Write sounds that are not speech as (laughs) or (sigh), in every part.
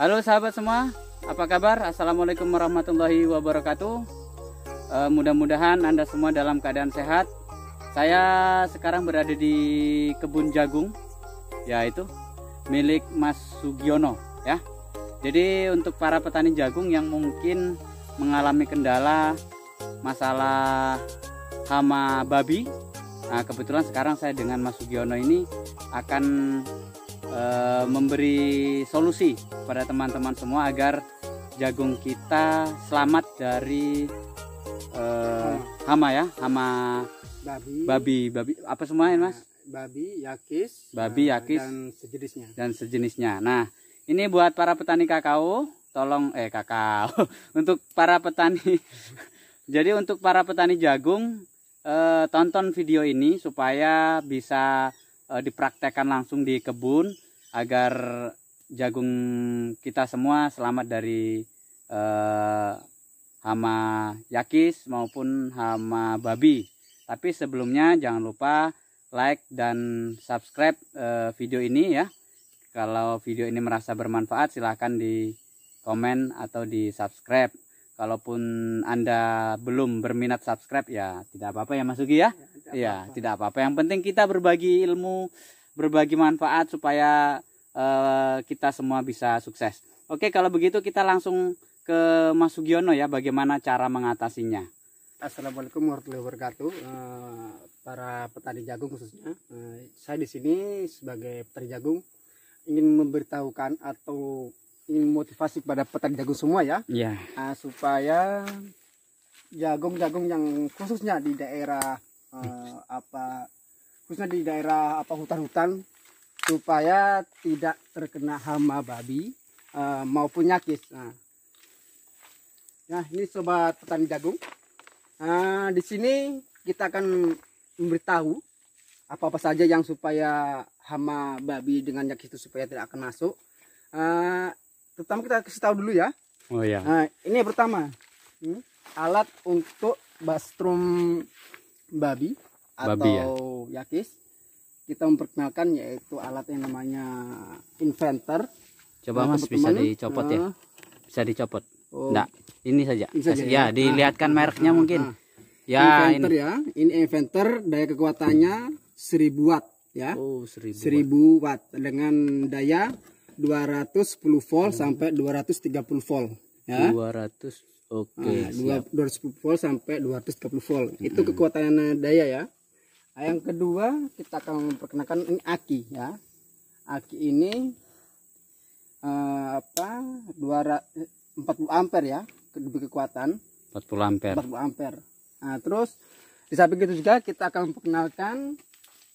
Halo sahabat semua, apa kabar? Assalamualaikum warahmatullahi wabarakatuh. E, Mudah-mudahan Anda semua dalam keadaan sehat. Saya sekarang berada di kebun jagung, yaitu milik Mas Sugiono. Ya, jadi untuk para petani jagung yang mungkin mengalami kendala masalah hama babi, nah kebetulan sekarang saya dengan Mas Sugiono ini akan Eh, memberi solusi pada teman-teman semua agar jagung kita selamat dari uh, hama ya, hama babi, babi, babi apa semuanya mas? Nah, babi, yakis, babi, nah, yakis dan sejenisnya. Dan sejenisnya. Nah, ini buat para petani kakao, tolong eh kakao (laughs) untuk para petani. (laughs) Jadi untuk para petani jagung eh, tonton video ini supaya bisa Eh, dipraktekkan langsung di kebun agar jagung kita semua selamat dari eh, hama yakis maupun hama babi. Tapi sebelumnya jangan lupa like dan subscribe eh, video ini ya. Kalau video ini merasa bermanfaat silahkan di komen atau di subscribe kalaupun anda belum berminat subscribe ya tidak apa-apa ya Mas Sugi ya ya tidak iya, apa-apa ya, yang penting kita berbagi ilmu berbagi manfaat supaya uh, kita semua bisa sukses oke kalau begitu kita langsung ke Mas Sugiono ya bagaimana cara mengatasinya Assalamualaikum warahmatullahi wabarakatuh eh, para petani jagung khususnya eh, saya di sini sebagai petani jagung ingin memberitahukan atau motivasi kepada petani jagung semua ya. Iya. Uh, supaya jagung-jagung yang khususnya di daerah uh, apa khususnya di daerah apa hutan-hutan supaya tidak terkena hama babi uh, maupun nyakis. Nah. nah, ini sobat petani jagung. Uh, di sini kita akan memberitahu apa-apa saja yang supaya hama babi dengan nyakis itu supaya tidak akan masuk. Uh, pertama kita kasih tahu dulu ya oh ya nah, ini yang pertama hmm, alat untuk bastrum babi, babi ya? atau ya? yakis kita memperkenalkan yaitu alat yang namanya inventor coba nah, mas bisa dicopot ya? nah. ya bisa dicopot oh. Nggak, ini saja, ini saja ya, ya, dilihatkan nah, mereknya nah, mungkin nah. ya inventor ini. ya ini inventor daya kekuatannya 1000 watt ya oh, 1000 watt. watt dengan daya 210 volt hmm. sampai 230 volt ya 200 oke okay, nah, 210 volt sampai 230 volt hmm. itu kekuatan daya ya nah, yang kedua kita akan memperkenalkan ini aki ya aki ini uh, apa 240 ampere ya lebih kekuatan 40 ampere 40 ampere nah, terus di samping itu juga kita akan memperkenalkan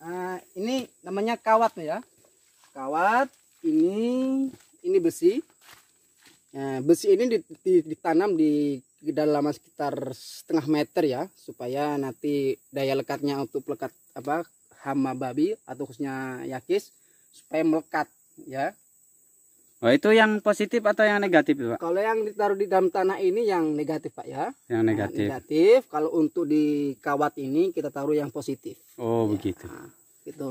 uh, ini namanya kawat ya kawat ini ini besi nah, besi ini ditanam di dalam sekitar setengah meter ya supaya nanti daya lekatnya untuk pelekat apa hama babi atau khususnya yakis supaya melekat ya Oh itu yang positif atau yang negatif pak? Kalau yang ditaruh di dalam tanah ini yang negatif pak ya. Yang nah, negatif. Nah, negatif. Kalau untuk di kawat ini kita taruh yang positif. Oh ya. begitu. Nah, gitu.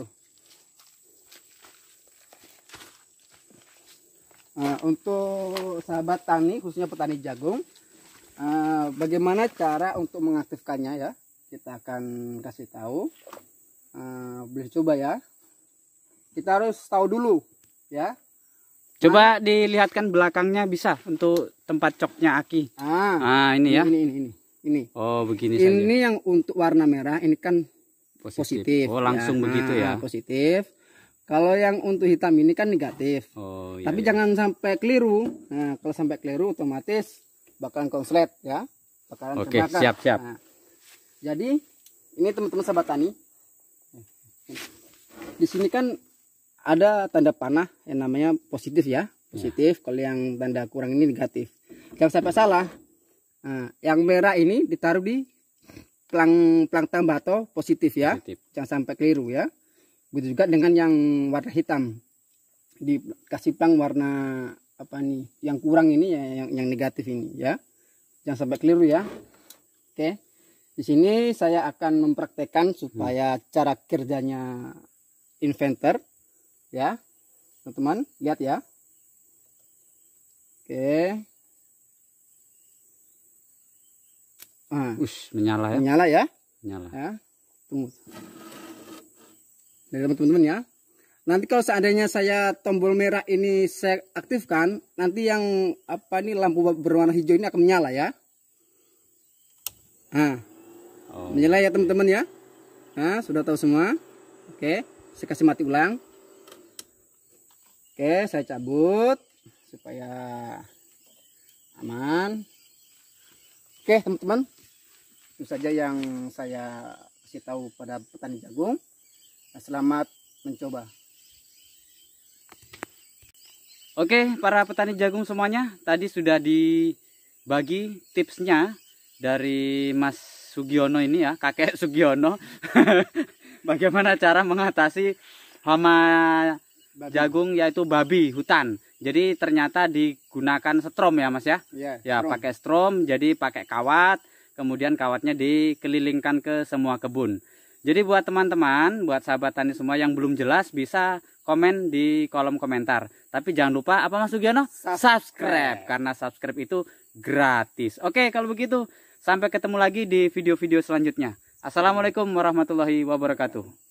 Nah, untuk sahabat tani khususnya petani jagung, uh, bagaimana cara untuk mengaktifkannya ya? Kita akan kasih tahu. Uh, boleh coba ya. Kita harus tahu dulu ya. Coba nah, dilihatkan belakangnya bisa untuk tempat coknya aki. Ah, ah ini, ini ya. Ini ini ini. Ini. Oh, begini ini saja. yang untuk warna merah ini kan positif. positif. Oh, langsung ya. begitu ya. Ah, positif kalau yang untuk hitam ini kan negatif. Oh, iya, Tapi iya. jangan sampai keliru. Nah, kalau sampai keliru otomatis bakalan konslet ya. Bakalan Oke, terbakar. siap, siap. Nah, jadi ini teman-teman sahabat tani. Di sini kan ada tanda panah yang namanya positif ya. Positif, ya. kalau yang tanda kurang ini negatif. Jangan sampai salah. Nah, yang merah ini ditaruh di pelang tambah atau positif ya. Positif. Jangan sampai keliru ya begitu juga dengan yang warna hitam dikasih plang warna apa nih yang kurang ini ya yang, yang negatif ini ya jangan sampai keliru ya oke di sini saya akan mempraktekkan supaya hmm. cara kerjanya inventor ya teman-teman lihat ya oke ah. Ush, menyala ya menyala ya menyala ya tunggu Nah teman-teman ya nanti kalau seandainya saya tombol merah ini saya aktifkan nanti yang apa ini lampu berwarna hijau ini akan menyala ya nah oh. menyala ya teman-teman ya nah sudah tahu semua oke saya kasih mati ulang oke saya cabut supaya aman oke teman-teman itu saja yang saya kasih tahu pada petani jagung Selamat mencoba. Oke, para petani jagung semuanya, tadi sudah dibagi tipsnya dari Mas Sugiono ini ya, kakek (laughs) Sugiono. (laughs) Bagaimana cara mengatasi hama babi. jagung yaitu babi hutan. Jadi ternyata digunakan strom ya Mas ya? Iya, ya, ya strom. pakai strom, jadi pakai kawat, kemudian kawatnya dikelilingkan ke semua kebun. Jadi buat teman-teman, buat sahabat tani semua yang belum jelas bisa komen di kolom komentar. Tapi jangan lupa apa Mas Sugiono? Subscribe. subscribe karena subscribe itu gratis. Oke, kalau begitu sampai ketemu lagi di video-video selanjutnya. Assalamualaikum warahmatullahi wabarakatuh.